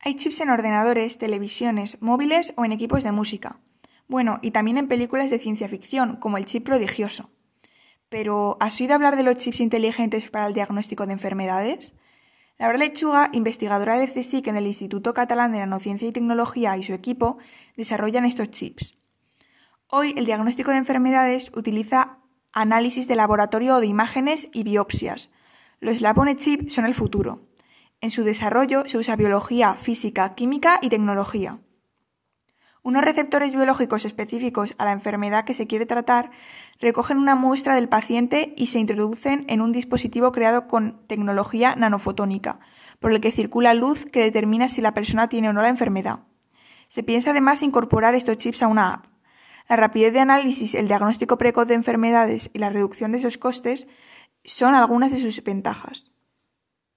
Hay chips en ordenadores, televisiones, móviles o en equipos de música. Bueno, y también en películas de ciencia ficción, como el chip prodigioso. Pero, ¿has oído hablar de los chips inteligentes para el diagnóstico de enfermedades? Laura Lechuga, investigadora del CSIC en el Instituto Catalán de Nanociencia y Tecnología, y su equipo desarrollan estos chips. Hoy el diagnóstico de enfermedades utiliza análisis de laboratorio de imágenes y biopsias. Los Lapone Chip son el futuro. En su desarrollo se usa biología, física, química y tecnología. Unos receptores biológicos específicos a la enfermedad que se quiere tratar recogen una muestra del paciente y se introducen en un dispositivo creado con tecnología nanofotónica, por el que circula luz que determina si la persona tiene o no la enfermedad. Se piensa además incorporar estos chips a una app. La rapidez de análisis, el diagnóstico precoz de enfermedades y la reducción de esos costes son algunas de sus ventajas.